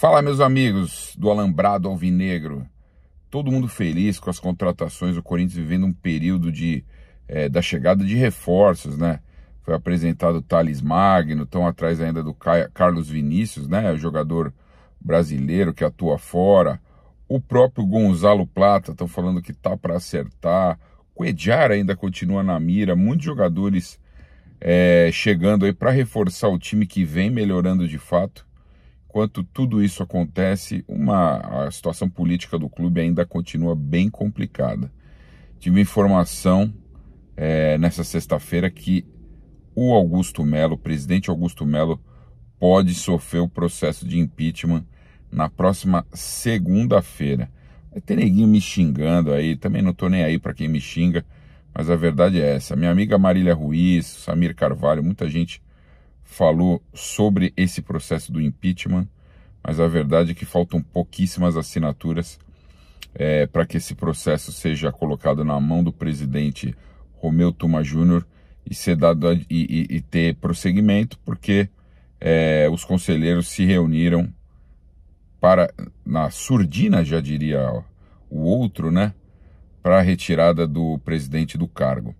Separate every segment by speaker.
Speaker 1: Fala, meus amigos do Alambrado Alvinegro. Todo mundo feliz com as contratações, o Corinthians vivendo um período de, é, da chegada de reforços, né? Foi apresentado o Thales Magno, estão atrás ainda do Carlos Vinícius, né? O jogador brasileiro que atua fora. O próprio Gonzalo Plata, estão falando que tá para acertar. Coediar ainda continua na mira. Muitos jogadores é, chegando aí para reforçar o time que vem melhorando de fato enquanto tudo isso acontece, uma, a situação política do clube ainda continua bem complicada. Tive informação é, nessa sexta-feira que o Augusto Melo, o presidente Augusto Melo, pode sofrer o processo de impeachment na próxima segunda-feira. Tem neguinho me xingando aí, também não estou nem aí para quem me xinga, mas a verdade é essa. Minha amiga Marília Ruiz, Samir Carvalho, muita gente falou sobre esse processo do impeachment, mas a verdade é que faltam pouquíssimas assinaturas é, para que esse processo seja colocado na mão do presidente Romeu Tuma Júnior e ser dado a, e, e, e, ter prosseguimento, porque é, os conselheiros se reuniram para na surdina, já diria ó, o outro, né, para a retirada do presidente do cargo.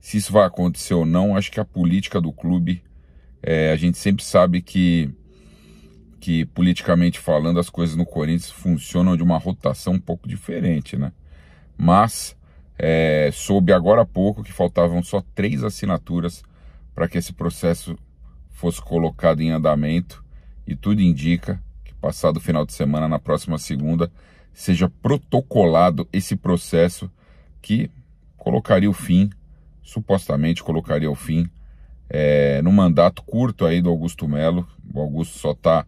Speaker 1: Se isso vai acontecer ou não, acho que a política do clube é, a gente sempre sabe que, que, politicamente falando, as coisas no Corinthians funcionam de uma rotação um pouco diferente, né? Mas é, soube agora há pouco que faltavam só três assinaturas para que esse processo fosse colocado em andamento e tudo indica que passado o final de semana, na próxima segunda, seja protocolado esse processo que colocaria o fim, supostamente colocaria o fim é, no mandato curto aí do Augusto Melo. O Augusto só está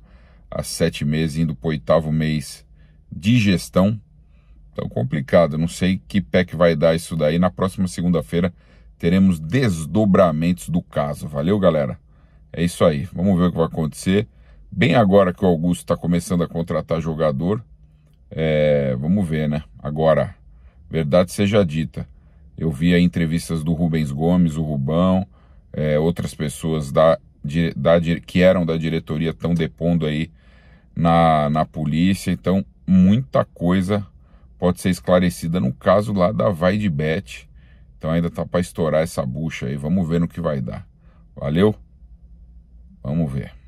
Speaker 1: há sete meses, indo para o oitavo mês de gestão. Então, complicado. Não sei que pé que vai dar isso daí. Na próxima segunda-feira teremos desdobramentos do caso. Valeu, galera? É isso aí. Vamos ver o que vai acontecer. Bem agora que o Augusto está começando a contratar jogador, é, vamos ver, né? Agora, verdade seja dita, eu vi aí entrevistas do Rubens Gomes, o Rubão, é, outras pessoas da, da, que eram da diretoria estão depondo aí na, na polícia. Então, muita coisa pode ser esclarecida no caso lá da Vai de Bet. Então, ainda tá para estourar essa bucha aí. Vamos ver no que vai dar. Valeu? Vamos ver.